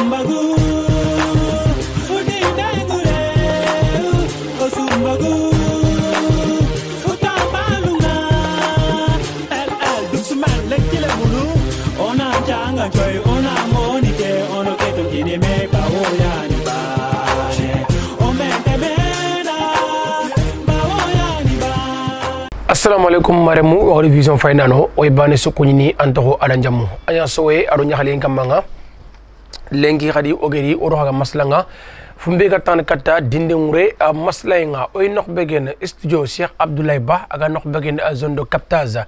Oh Assalamualaikum alaikum maremu wa vision fainano o ibane sokonyini antogo alanjamu anya sowe aro nyahalen kamanga lengi gadi ogeri oro haga maslanga fumbe ga tan katta dinde ngure a maslanga nga oy nok begen studio cheikh abdoulaye ba aga nok begen a zone de captage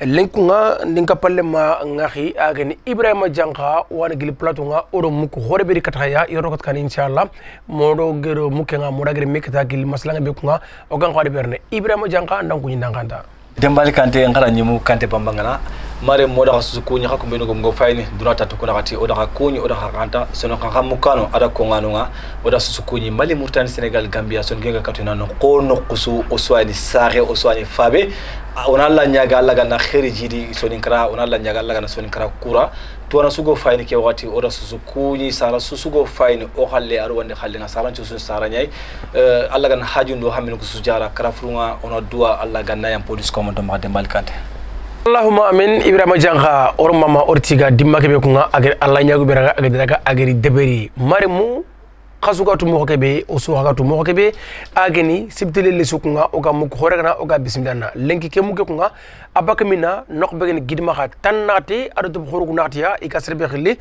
lenku nga ndinga palle ma ngahi agani ibrahima janka wana gili plateau nga oro muku hore beri katta ya yoro kat kan inshallah modo gero muke nga moda gere mekata gili maslanga be ku nga ogan khade berne ibrahima janka ndangu ni ndanganda dembali kante ngara nyimu kante bambangana mare moda ka susu kunya ka kumbenu gomgo fayni duna tatu kuna o oda ka kunyi oda ka kanta sono ka kamukano ada ko nganunga oda susu kunyi mali murtani senegal gambia son genga katuna no ko no kusu oswani sare oswani fabe ona la nyaga alla na khairi jidi sonin kara ona la nyaga alla na sonin kara kura tuwana sugo fayni ke wakati ora susu kuñi sara susugo fayni o halle aɗa wande halle ga saran cusun sara ñayi eh, allah gan hajundo hammin ko jara kara furuga ono duwa allah gannayam police commandant mahade malikante allahuma amin ibrahima janka or mama ortiga dimmake ɓe kunga agari allah ñaguberaga agadiraga agari deberi mari mu kasuka tu mɔgɔ kɛbe o so haka tu mɔgɔ kɛbe ageni sibitele lesu kunga o ka mugu hɔrɛ kana o ga bisimila na lenki kɛ mun kɛ kunga abakamina nokbegen gidmaha tan naati adadum horugu naatiya ika serbe xilli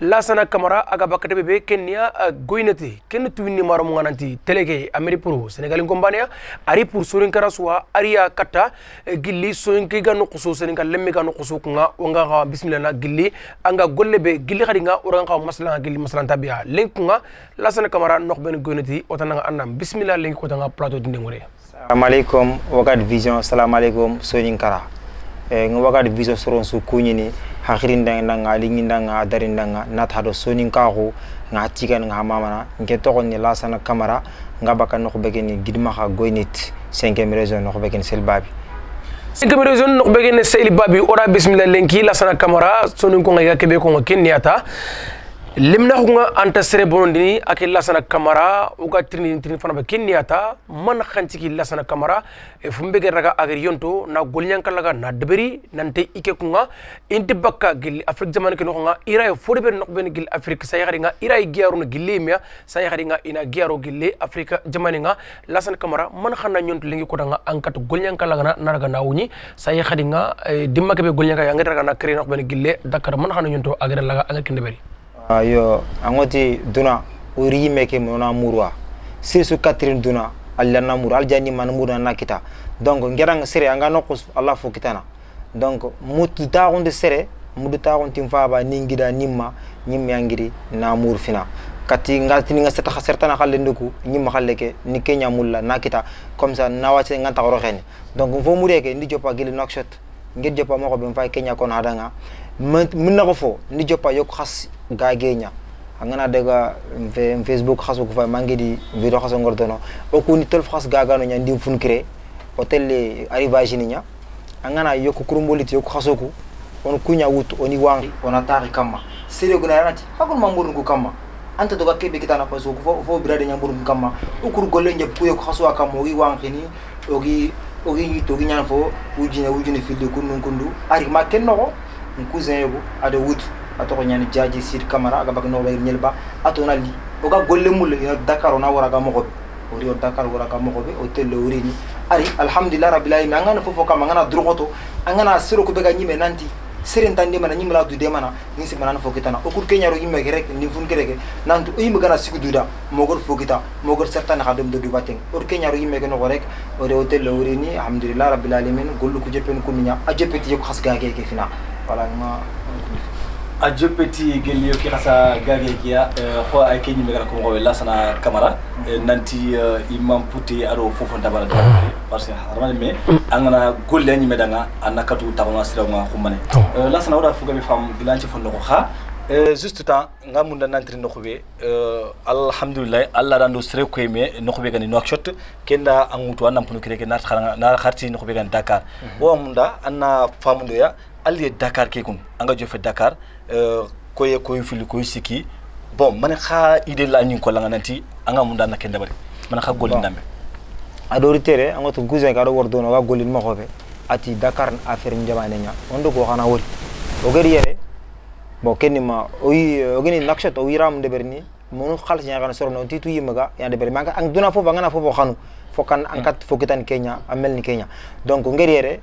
lasana kamara aga bakatebe be kenya uh, goynati ken tuwinni maramu ngananti teleke ameri pour senegalin kombaneya ari pour sorinkara suwa ariya katta uh, gilli soyinki ga nuqusu seninka lemmi ga nuqusu kunga wanga xa na gilli anga golle be gilli xadi nga oragan xa masalan gilli masalan tabiya lenki kunga lasana kamara nokbegen goynati otananga annam bisimila lenki kotanga plateau dindengore salamu alaikum wakat vision salamu alaikum soyinkara Eh, ngwaka diviso soron su kunyini hakirin dang dang alingi dang adarin dang nat hado sonin kago nga tikan nga mamana nge to ni lasana kamera nga baka nok begeni gidma ha goinit cinquième raison nok begeni selbabi cinquième raison nok begeni selbabi ora bismillah lenki lasana kamera sonin ko nga kebe ko nga kenya hunga anta sere ni ake lasana kamara uga trini trini fana ba kinniyata man ki lasana kamara e fumbe ge raga yonto na kala ga na deberi nante ike kunga inti bakka gil afrik zaman ke nokonga ira e fodi ben nokben gil afrik saya yaringa ira e giaro no gil lemia sa yaringa ina giaro le afrik zaman nga lasana kamara man khana nyonto lingi ko danga ankat kala ga na raga nawuni sa yaringa e dimma ke be golnyanka yangi raga na kre nokben le dakar man khana nyonto ager laga ager kindeberi ayo ah, angoti duna ori meke mona murwa sirsu katrin duna alla na mur aljani man murna na kita donc ngerang sere anga nokus alla fo kitana donc mutu ta gonde sere mudu ta gon tim faba ningida nimma nyimmi angiri na mur fina kati ngaltini nga seta khaserta na khalle nduku nyimma khalle ke ni kenya mulla nakita comme ça na wace nga ta rokhen donc fo mureke ndi jopa gele nakshot ngir jopa mako ben fay kenya kon hadanga mën na ko fo ndi joppa yok ña a nga daga mfe facebook khaso ko fay mangi di vidéo khaso ngor dono ko ni tol khas gagano nya ndim fun créé hotel le arrivage ni ña a nga angana yok kurumboliti yok khaso ku on kunya wutu oni wang on atari kama sele guna yanati hakun mamburun ku kama anta doga kebe na kwa soku fo bira fo birade nyamburun kama ukuru golle nyap ku yok khaso kama ogi wang ni ogi ogi yitu ogi nyan fo ujine ujine filde kunun kundu ari ma ken no cousin yego ada wut ato ko ñani jaji sir kamara aga bagno bayir nyelba ato na li o ga golle mul ina dakar ona wara ga mogo o ri o dakar wara ga mogo be o telle o rini ari alhamdulillah rabbil alamin angana fofo kam angana drogoto angana siro ko be ga nyime nanti seren tande mana nyimla du de mana ni se mana fokita na okur kenya ro yimme gerek ni fun gerek nan tu yimme gana sigu duda mogor fokita mogor serta na hadum do du bateng or kenya ro yimme gano gorek o de hotel lawri ni alhamdulillah rabbil alamin gollu ku jepen ku minya ajepeti ko khasga ke ke fina falanma ajo peti gelio ki xasa gage kia xo ay ke ñimi gara ko ngoy lasana camara eh, nanti eh, imam puti aro fofo dabara da parce que ramane me mm. angana golle ñime danga a anakatu tawna sirawma xumane oh. eh, lasana wara fuga mi fam gilanci fondo ko xa juste temps nga munda nantiri noxuɓe alhamdoulillahi allah dando sere koy me noxuɓe gani noakshot kenda a ŋutu a nampunu kire ke na xarti ɓe gani dakar wo mm-hmm. a munda an famundoya hali dakar ke kun anga jofe dakar euh, ko ye ko fili ko siki bon mana kha ide la ñing ko la an ka mun na ken bari mana kha golin dambe adori tere anga ka to guzin ka do war dono wa golin ma xobe ati dakar affaire njabane nya on do ko xana wori o gari yere bo kenni ma oyi ogini nakshot o yiram de berni no xal ñi xana sorno ti tu yimaga ya de berni manga ang duna fofu na fofu xanu fokan angkat mm. fokitan kenya amel ni kenya donc ngari yere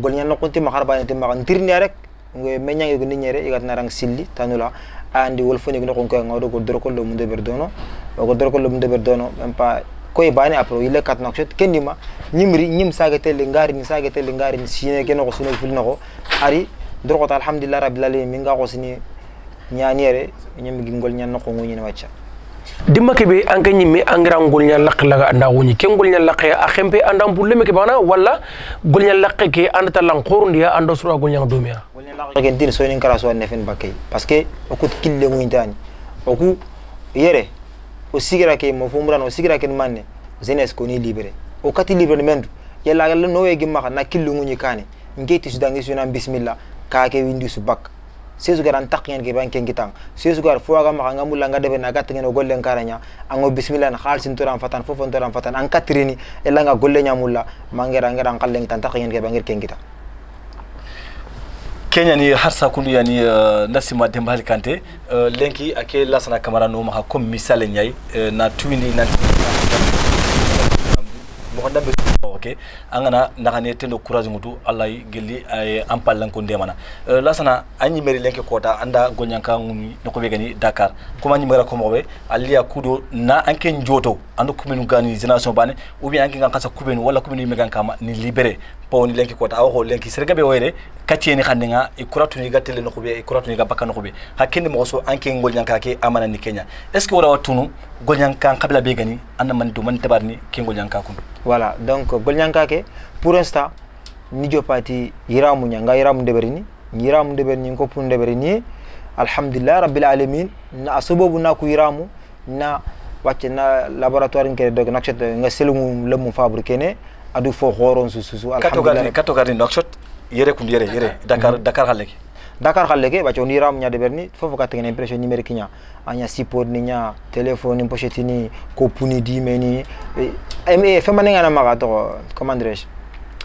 golnya kunti makar bani timma kan rek, arek ngoy menyang yugo ninyere igat narang silli tanula andi ah, wolfoni gno kon ko ngodo ko lo kollo munde berdono ko lo kollo munde berdono même pas koy bani apro ile kat nak shot kendima nyimri nyim sagete le ngari ni sagete le ngari ni sine keno ko suno fulno ko ari dor ko alhamdulillah rabbil alamin minga ko sini nyaniere nyim gingol nyanno ko ngoni wacha dimma kebe an kan yimme angiran golñal laqe laga anda woñi ken golñal laqe a xempe andan pulleme ke bana walla golñal laqe ke andata lanqorundiya anda sura golñal domiya ken tin soynin kara so nefen bakkey parce que okut kille muintani oku yere o sigira ke mo fumuran o sigira ken manne jeunesse koni libéré o kati libéré mendu yalla yalla no wegi maxa na kille muñi kane ngeti sudangi sunan bismillah kaake windi su bakka sesu gara ntakien ke ban kengi tang sesu gara fo aga maka ngamu langa debe na gat ngeno golle ngaranya ango bismillah na khalsin turan fatan fo fon turan fatan an katrini elanga eh, golle mulla mangera ngera ngalle ngitan takien ke bangir kengi tang kenya ni harsa kundu yani uh, eh, nasima demba hali kante uh, lenki ake lasana kamara no maka kom misale nyai uh, na tuini na mo handa ke an kana nagane tendo courage ngutu allah gelli eh, an pallanko ndemana eh, lasana an ɲimeri lenke kota anda ŋun no nokobe gani dakar comme an ɲimera komogobe liya kudo na an ke njoto ando kubenu gani génération bane ou bien an ke kan kasa kubenu wala kubenu yime gan kama ni libéré pawni lenki kota a ho lenki serga be woyre katieni hande nga e kuratuni ga tele nokobe e kuratuni ga bakka xa kendi moxo so an ke ngolñanka ke amana ni kenya est ce que wara wa tunu Golyanka kabla begani anna man duman tabarni kin Golyanka kun voilà donc golnyanka ke pour l'instant nijo pati yiramu nyanga yiramu deberini yiramu deberini ko pun deberini alhamdulillah rabbil alamin na asobobu na ku yiramu na wacce na laboratoire nke dog nakshot nga selungu lemu fabriqué ne adu fo xoron su su su alhamdulillah kato garni kato garni nakshot yere kun yere yere dakar dakar halaki dakar xal leke baca oni ram nya deberni fofo ka tengene impression numérique nya anya sipod ni ña téléphone pochette ni kopuni di meni e eh, eh, fe mané ngana maga to comment dirais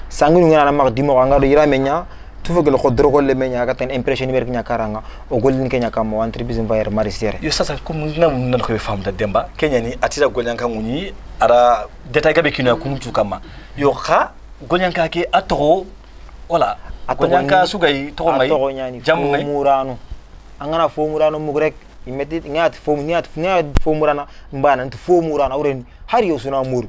sangunu ngana maga di mo nga do yira menya tufo gelo khodro ko le menya ka ten impression numérique nya karanga o golin kenya ka mo entreprise envire marisere yo sasa comme na demba kenya ni a golan ka nguni ara détail ka be kinu kunu kama yo xa golan ka a atro wala akonya ka sugai to mai jamu mai murano angana fo murano mugrek imeti ngat fo ngat ngat fo murana mbana ntu fo murana uren har yo suna muru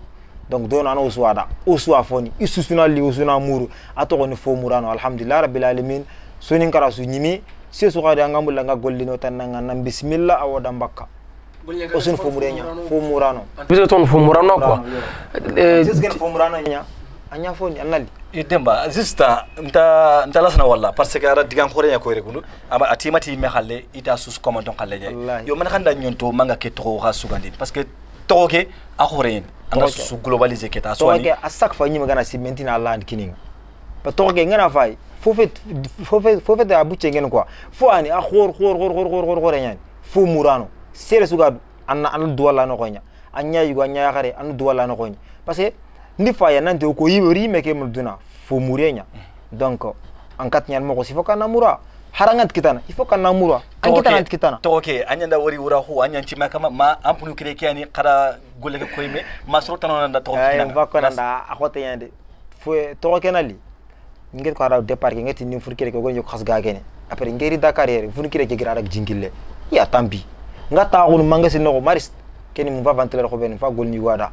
donc do nana uswada uswa foni i suna li usuna muru atoko ni fo murano alhamdulillah rabbil alamin sonin kara su nyimi se su kada ngamu langa gollino tan nanga nan bismillah awoda mbakka osun fo murenya fo murano biso ton fo murano quoi euh fo murano nya anya fo ni anali idemba zista mta nta lasna walla parce que ara digan khore ko re kundu ama atimati me khalle ita sus comment on khalle jay yo man khanda nyonto manga ke to ha sugandi parce que to ke a khore anga su globaliser ke ta so ani a chaque fois nyima gana simenti na land kininga pa to ke ngana fay fo fait fo fait fo fait quoi fo ani a khor khor khor khor khor khor khor nyan fo murano sere sugadu an an duwala no konya anya yugo anya khare an duwala no konya parce que ndi fa yana nte ko yibe ri meke mun duna fo murenya donc an katnya mo ko sifo kana mura harangat kitana ifo kana mura an kitana an kitana to okay anya da wori wura ho anya chima kama ma ampunu kire kiani kada golle ko koyme ma tanona da to kitana ay va kana akote yande fo to kenali nget ko ara départ nget ni fur kire ko gonyo khas ga gene après ngeri dakar yere fur kire ke gira jingille ya tambi nga taxul mangasi no maris keni mu va ventiler ko ben fa golni wada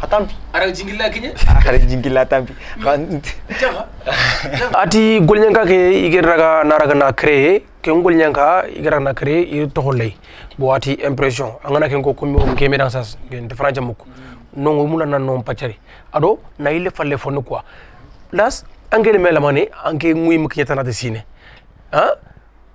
hatambi ara jingilla kinya ara jingilla tambi ati golnyanka ke igeraga naraga na créer ke golnyanka igeraga na créer i toholley bo ati impression angana ken ko komi o kemi dan sas gen de franja mukko non mula nan non pacari ado na ile falle fonu quoi las angele melamane anke ngui muknya tanade sine ha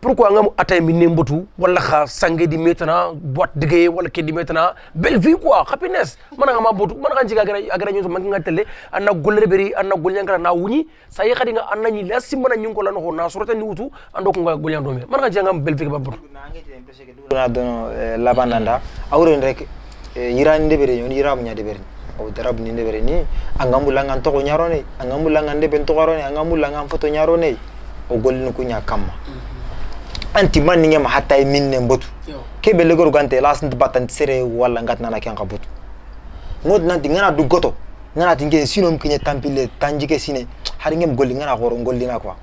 pourquoi nga mu atteint mi nembatu wala xa sangé di metana boîte de wala ki di metana belle vie quoi happiness mana nga ma botu mana nga jiga agara nyoso man nga télé ana gulle beri anak gulle kala na wuñi sa yi khadi nga ana ñi la simbana ñu ko la no na surata ni wutu ando nga golyan do me mana nga jiga belle vie ba botu na eh, la bananda awre rek eh, yiran de beri ñu yiram nya de beri aw darab ni de beri ni angamula ngan to ko nyarone angamula ngan de ben to garone la nga foto nyarone o golni kunya kamma mm. anti man ninge ma hatta e minne mbotu ke be legoru gante las nti batan sere wala ngat nana kan ka botu ngod nanti ngana du goto ngana tinge sino mkinye tampile tanjike sine hari ngem golli ngana goro ngolli na kwa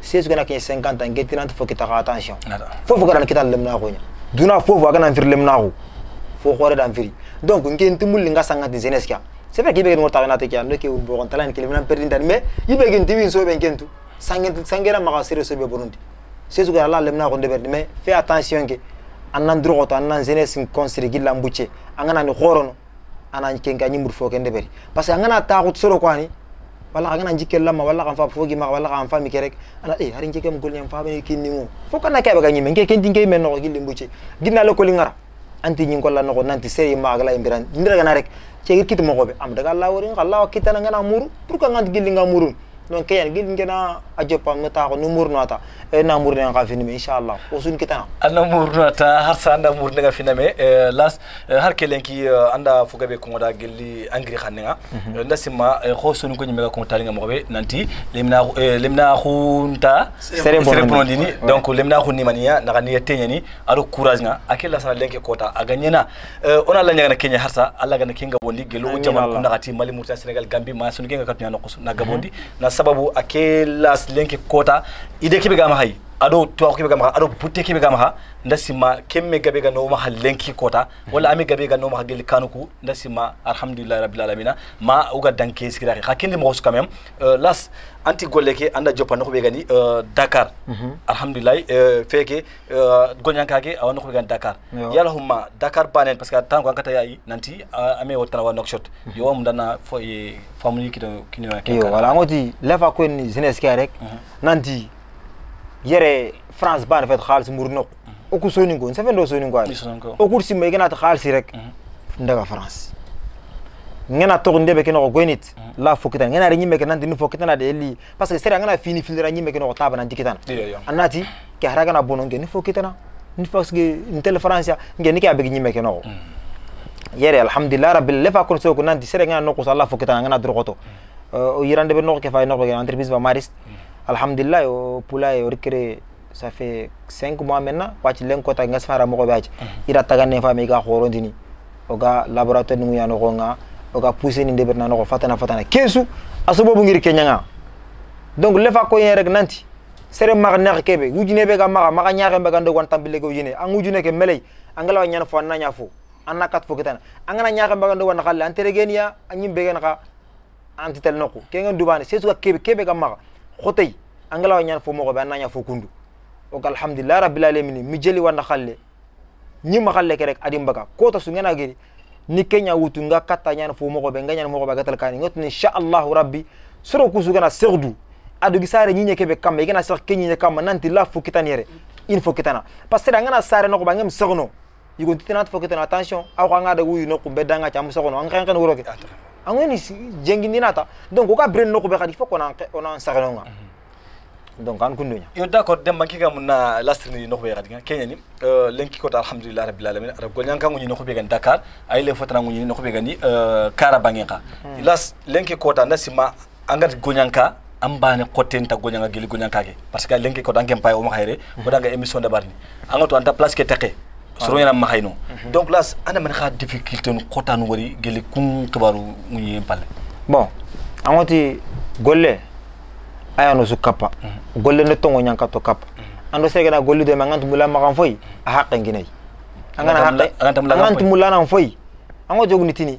sesu gana kinye 50 nge tinanti fo kita ka attention fo fo garan kita lemna ko nya duna fo fo gana fir lemna ko fo khore dan firi donc nge ntimulli ngasa ngati zenes kya c'est vrai qu'il y a des gens qui ont été en train de se faire, mais il y a des gens qui ont été en train de se faire. Sangera magasire sobe Burundi. c'est ce que Allah lemna ko ndeber mais fais attention ke anan drogo to anan jeunesse conseil gi lambuche angana ni khorono anan kenga nyimur fo ke ndeberi parce que angana ta ko soro ko ani wala angana jike lamma wala kan fa fogi ma wala kan fa mi kerek ana eh harin jike mgol nyam fa be kinni mo fo kana ka be ga nyime ngeke ndinge men no gi limbuche ginna le ko lingara anti nyin ko la no nanti sey ma ga la imbiran ndira ga na rek cegir kit mo ko be am daga Allah worin Allah wa kitana ngana muru pour ka ngant gi linga muru donc yan gi ngena a joppa ngata ko no murnata e eh, na murne nga finime inshallah o sun kitana anna murnata har sa anda murne nga finame e las eh, har kelenki anda fugabe ko ngoda gelli angri khanninga mhm. nda simma ko sun ko nyimega ko talinga mo be nanti lemna lemna khunta sere bon dini donc lemna khunni maniya na gani tenyani aro courage nga akella sa lenke kota aganyena ona la nyaga na kenya har sa alla ga na kinga bondi gelo jamal ko na gati mali murta senegal gambi ma sun kinga katnya no na gabondi mhm sababu akelas lenki kota ide kibe gama hay aɗo twaxo keɓe gamaxa aɗo butte keɓe gamaxa nda sima kemme gabe ga nomaxa lenki kota wala ame gabe ga nomaxa geli kanuku nda sima alhamdulillah rabbil alamina ma oga danke sikiraxi xa kendi moxosu quand même eh, las anti golle ke jopa jopanoxu ɓe gani eh, dakar mhm. alhamdulillahi eh, feke goñankake awa noxu ɓe gani dakar yalahuma dakar banen parce que tan ko ankata yayi nanti ame wo tanawa nokshot mhm. yowam ndana foye famuni kino kinoa ke wala angoti lefa kuen jeunesse ke rek mhm. nanti yere france bana fet khalis murno mhm. oku soni ngon sefen do soni ngwa oku simay gena ta khalis rek mhm. ndaga france ngena to ndebe kena ko gwenit mhm. la fokita ngena re nyime kena ndini fokita na deli parce que sera ngena fini filira nyime kena ko taba na ndikitana anati ke haraga na bono ngeni fokita na ni parce que ntel france ngeni ke abegi nyime kena ko yere alhamdulillah rabbil lefa kon so ko nanti sera ngena no ko sala fokita ngena drogoto euh, o yirande be no ke fay no ko entreprise ba marist alhamdulillah o poula yo recréé ça fait 5 mois maintenant wati len kota ngas fara mo be aji mhm. ira taga ne fami ga horondini oga laboratoire nungu ya nogo nga oga poussé ni ndebe na nogo fatana fatana kesu asobo bungiri kenya nga donc lefa ko yen rek nanti sere mag nar kebe wujine be ga maga maga nyaare be ga ndo wan tambile ga wujine an wujine ke melay angala wa nyana fo na nya fo anna fo kitana angana nyaare be ga ndo wan khalle antere genia anyim be ga naka antitel noko kengen dubane sesu ga kebe kebe ga maga hotoy angala ñan fo mogo be ananya fo kundu o gal alhamdulillah rabbil alamin mi jëli wanda xalle ni ma khalle ke rek adim baka koo tasu su ngena giri ni kenya wutu nga katta ñan fo mogo be nga ñan mogo be gatal kani ngot ni insha allah rabbi soro kusu gana serdu adu saare ñi ñe kebe kam igana sax kenyi ñe kam nanti la fo kitani yere il faut kitana parce que da ngana sare no ko bangem sogno yugo titinat fo kitana attention aw nga da wuyu no ko be danga ci am sogno an kan kan woro an kɔni jɛngindina ta donc o ka bere nɔgɔ bɛɛ ka di fo kɔnɔ an saga ɲɔgɔn donc an kun donya yo d'accord dem banki ga munna lasrini no be gadinga kenya ni euh, lenki ko alhamdulillah rabbil alamin arab golnyan kan ngi no be gan dakar ay le fotana ngi no be gani euh, kara bangenga hmm. las lenki ko ta nasima angat gonyanka ambane kotenta gonyanga gili gonyanga ke parce que lenki ko dan kempay o ma hayre hmm. o dan ga emission de barni angato anta place ke teke soro yana ma hayno mhm. donc là ana man kha difficulté no khotan wori gele kun kibaru munyi palle bon amoti golle ayano su kappa mhm. golle no tongo nyanka to kappa mhm. ando segena golle de mangant mula makan foy a haqqen ginay angana haqqe angantu mula nan foy ango jogni tini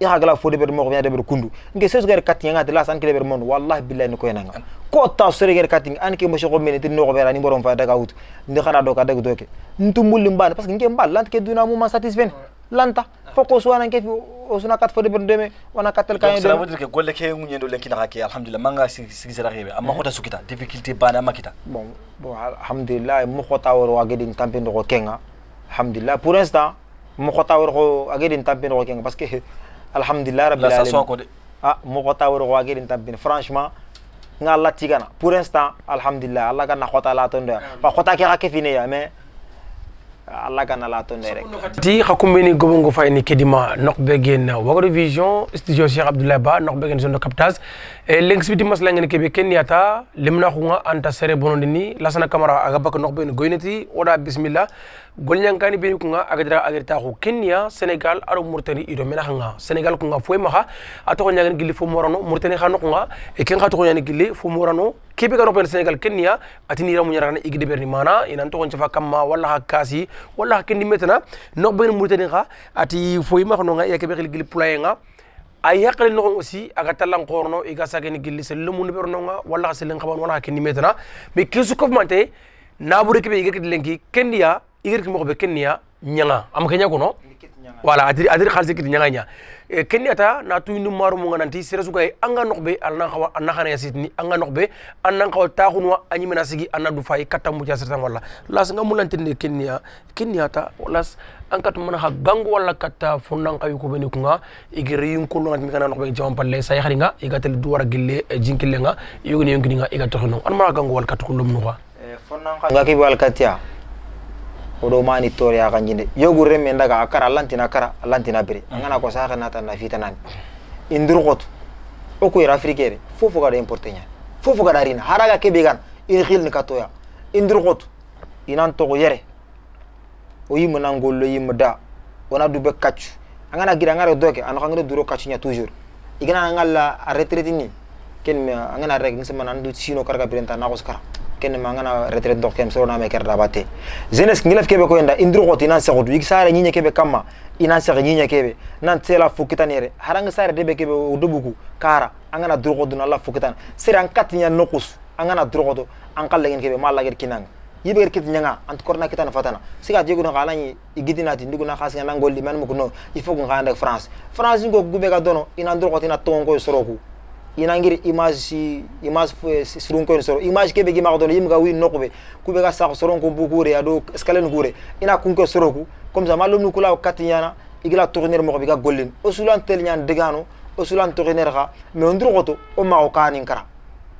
ihagala fo ber mo ya ber kundu nge ses ger katin nga de la san keleber mon wallahi billahi ni koy nanga ko ta sore ger katin an ke mo shogo menete no gobera ni borom fa daga wut ni xara do ka dag doke ntu mulli mbal parce que nge mbal lant ke duna mu ma satisfen lanta foko so wana ke fi o suna kat fo ber deme wana katel kan deme donc que golle ke ngunyen do lenki na ke alhamdulillah manga sigi sera rebe amma khota sukita difficulté bana makita bon bon alhamdulillah mo khota wor wa gedin campagne do ko kenga alhamdulillah pour instant mo khota wor ko agedin campagne do ko kenga parce que alhamdulillah rabbil alamin la sa sokode ah moko tawro ko agi din tabbin franchement nga Allah tigana pour instant alhamdulillah Allah kana khota la tonde pa khota ke ke fini ya mais Allah kana la tonde rek di khakum khakumbeni gobongo ni kedima nok begen wagro vision studio Cheikh Abdoulaye Ba nok begen zondo captage e links bi dimas langen kebe kenyata limna khunga anta sere bonondini lasana camera aga bak nok ben goyneti oda bismillah golñankani beni kunga agadira agarita ko kenya senegal aro murtani ido mena hanga senegal kunga foy maha atoko nyagani gilli gili fumurano, murtani khano kunga e kato khato gili gilli fo morano kebe garo pen senegal kenya atini ramu nyarana igide berni mana inanto to koncha kamma wala hakasi wala hakindi metna no beri murtani kha ati foy maha no nga yakebe gilli pulayenga ay yaqli noxon aussi aga talan qorno iga sageni gilli selu mun ber nonga wala selen khaban wala hakini metna mais kesu kof naburi nabure kebe iga kidlenki kenya igir ki kobe kenya nyanga am kenya kono wala adir adir khalsi kiri nyanga nya eh, kenya ta na tu maru mo nanti sira suka e anga nokbe alna khawa anna khana ya sitni anga nokbe anna khawa ta khunwa anyi mena sigi anna du fay katam ya wala las nga mulanti ne kenya kenya ta las angkat mana ha gangu wala kata fundang kayu ko beni kunga igir yun kullu ngat kana nokbe jawam palle say kharinga igatel duwara gille eh, jinkilenga nga yogni kini nga igato hono an mara gangu wala kata kulo mnuwa eh, fonnan ka ngaki wal katya odo mani tore ya kanjinde yogu remme ndaga akara lantina kara lantina bere mm. angana ko saxa nata na fita nan indur qot o ko africaine fofu ga importe nya fofu ga darina haraga kebe gan in khil ni katoya indur qot inan to yere o yi yimu nangollo yimu da ona dube kachu angana gira ngare doke an khangre duro kachu nya toujours igana ngalla a retraite ni ken me angana rek ngi semana ndu sino karga birenta na ko skara kene mangana retraite dok kem soro na me kerda bate jeunesse ngilaf kebe ko enda indro goti nan sego du iksare nyinye kebe kama ina sego nyinye kebe nan tela fukita nere haranga sare debe kebe odubuku kara angana drogo dun alla fukitan sira ankatinya nokus angana drogo do ankal legen kebe ma lager kinanga yibeger kiti ñanga anti korna kitana fatana sika jeguna xa alañi i gidinati nduguna xa singa nangolli men mukuno il faut gun xa ande france france ngo gube ga dono ina ndorxot ina tongoy soroku inangiri image image eh, surun ko soro image kebe gi magdo yim ga wi nokbe ku be ga sa soro ko bu gure ado skalen gure ina kun ko soro ku comme ça malum nu kula katinyana igla tourner mo be ga gollen o sulan tel nyan degano o sulan tourner ga me ondru goto o ma o kanin kara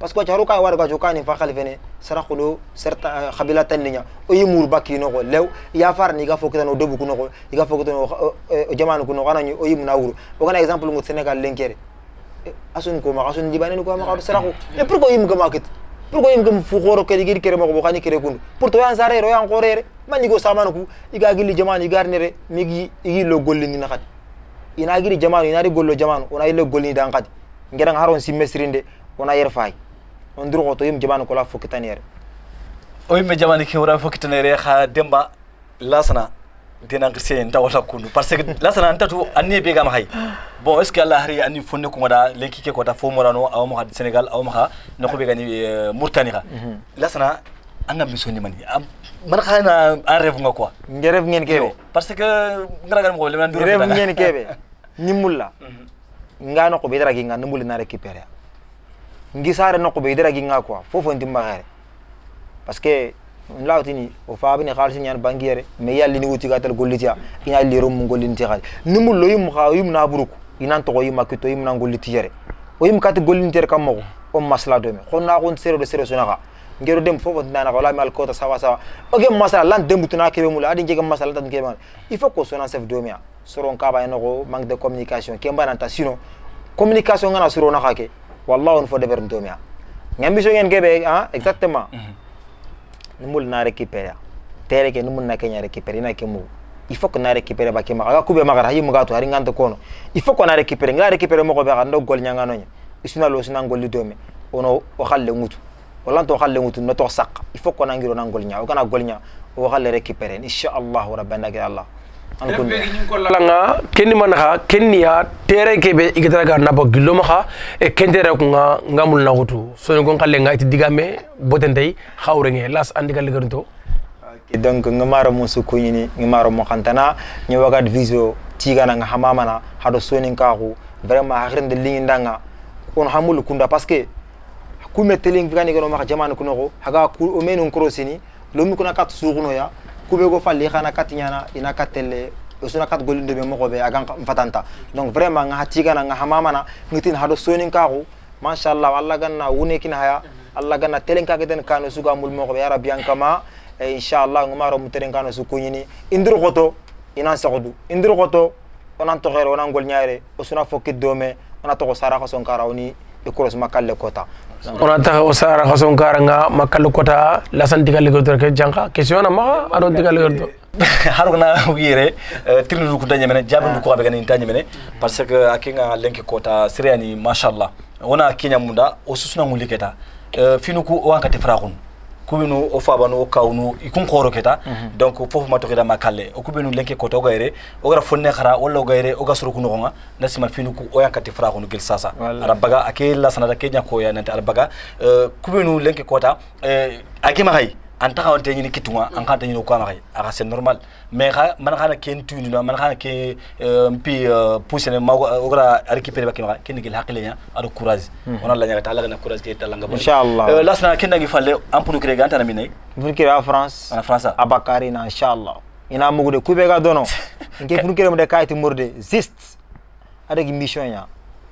parce que jaru kay warga jo kanin fa khalifene sara khulo serta eh, khabila tannya o yimur bakki no go lew ya far ni ga fokitano dobu ku no go ga fokitano o jamanu ku no gana ni o yimna wuro o gana example ngot senegal lenkere asun ko ma asun jibani ko ma ka sera ko ya, e pour ko yim gama kit pour ko yim gam fu khoro ke digir kere mako bokani kere kun pour to yan sare ro yan khorere man ni go samana ku iga gilli jamani garnere migi igi lo golli ni nakati ina gili jamanu ina ri gollo jamanu ona ile golli dan kati ngera haron si mesrinde ona yer fay on duro to yim jamanu ko la fukitaniere o yim jamani ke wura fukitaniere kha demba lasna dena ngirse nta la kundu parce que la sana nta tu anni be gam hay bon est ce que allah hari anni fonne ko da lenki ke ko ta fo morano aw mo had senegal aw mo ha no ko be gani murtani ha la sana an gam bisoni mani man xana an rêve nga quoi ngerev ngeen kebe parce que ngara gam ko le man rêve ngeen kebe nimulla mhm. nga no ko be dara gi nga nimul na récupérer ngisare no ko be dara gi nga quoi fofo ndimba parce que nlaatini o faabini xaalisi ñaan banquiere mais yallini wutigatal gollitiya ina liro mu gollinti xaali nimulo yim xa yim naburuk inan toxo yima kito yim nan yere o yim kati gollintere kam moxo o masla dome xonna xun sere do sere sunaxa ngero dem fofo tinana xa walami alkota sawa sawa oge masala lan dembutuna kebe mula adi jege masala tan kebe il faut que sona sef domea soron kabaye noxo manque de communication ke mbananta sinon communication ngana surona xa ke wallahu on fo deber ndomea ngamiso ngen kebe ah, exactement mm -hmm nimul na récupérer tere ke nimul na kenya récupérer na ke mu il faut que na récupérer ba ke ma aga kube magara himu gato hari ngante kono il faut qu'on a récupérer ngala récupérer mo ko be gando gol nyanga no isuna lo sina ngol lidome ono o khalle ngutu wala to khalle ngutu no to sak il faut qu'on a ngiro na gol nya o kana gol nya o khalle récupérer inshallah rabbana gira allah alanga kenni manha ya tere kebe igitara ga nabo gilloma ha e kentere ko kunga ngamul na hutu so ngon kalle nga iti digame botentay khawre nge las andigal ligarnto donc nga maro mo su kunyini nga maro mo khantana ni wagat visio tigana nga hamamana hado sonin kahu vraiment hakrende lingi ndanga on hamulukunda kunda parce que kumeteling gani gono ma jamanu kunogo haga ku o kurosini krosini kuna kat suguno ya kubego fa lexana katiɲana ina e ka telle osuna e kat golin dobe mogo be agan fatanta donc vraiment nga hatigana nga hamamana ngitin hado sonin kaxu machallah allah ganna wune kin haya allah ganna telen ka kageden kano suga mul mogo be yarabi an kama e inchallah ngumaro muteren kano su kuñini indir xoto inan saxudu indir xoto onan toxere onan golñare osuna fo kid dome ona toxo saraxa sonkara oni i e kurosuma kalle kota ona taxa o sara xason karanga makkal kota lasan digaligotor ke janka question na maxa aɗo digaligotor harogana yere tirnidu ku dañemene jabindu ko abegani dañemene par parce que a kenga lenki kota sireyani machallah wona keñamunda o susuna nguli keta eh, finu ku o wankati fra kun kubinu o fabanu o kawnu ikun koro keta mhm. donc fofu ma tokida makalle o kubinu lenke koto gaire o gara fonne khara wala gaire o gasuru kunu gonga sima finu ku o yankati fra kunu gel sasa arabaga akela sanada kenya ko ya nanti arabaga euh, kubinu lenke kota euh, ake magai an taxa wante nyini kitunga an ka tanyi ko axa c' est normal mais xa man ka na ken tuni man ka ke euh, mpi euh, pousse ne mago ogra euh, récupérer xa ken gel hakle nya ado courage on hmm. Allah nya ta Allah na courage ke ta langa bon lasna ken ngi falle am pour créer ganta na minay vous créer a France en France abakari ah. na inshallah ina mugu de kube ga dono nge pour créer mo de kayti morde juste avec mission nya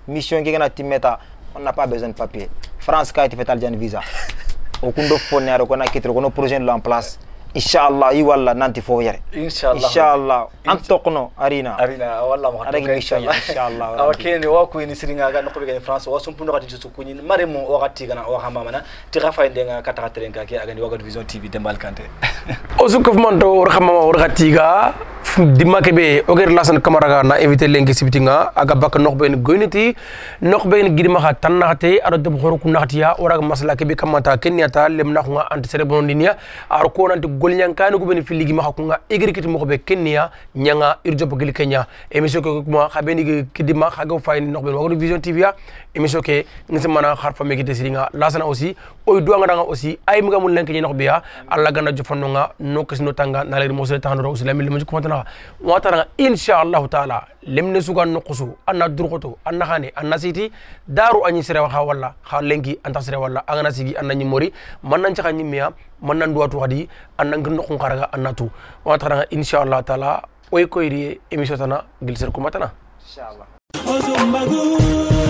mission ke na timeta on n'a pas besoin de papier France kayti fetal jan visa o kun do fo ne ko na kitro ko no projet lo en place inshallah yi walla nanti fo yare inshallah inshallah an toqno arina arina walla mo hatta inshallah inshallah awa kene wa ko ni siringa ga nokko be france wa sum pundo kati kunyi mare mo wa kati gana wa hama mana ti rafa inde nga kata katren ka ke agani wa vision tv de malkante o sukof mon do wa hama wa kati ga dimake be oger lasan kamara ga na invité lenki sibitinga aga bak nok ben goyniti nok ben gidima ha tanate ado dum horu ku natiya ora masala ke be kamata kenyata lem na khunga ante sere bon dinia ar ko nanti gol kanu ko ben filigi ma khunga egri kiti mo be kenya nyanga irjo bogil kenya emission ko kuma khabeni kidima khago fayni nok ben wago vision tv ya. émission ke ngisi mana harfa meke tesiringa lasana aussi oy duwanga danga aussi ay mga mun lenke ñinox biya alla ganda jofannonga no kesino tanga naleri mosole taxanoro aussi lamil lemo jikumatananga wataranga inchallahu taala lemne suga noqusu anna durkoto anna xane anna siti daru añi serewa xa tana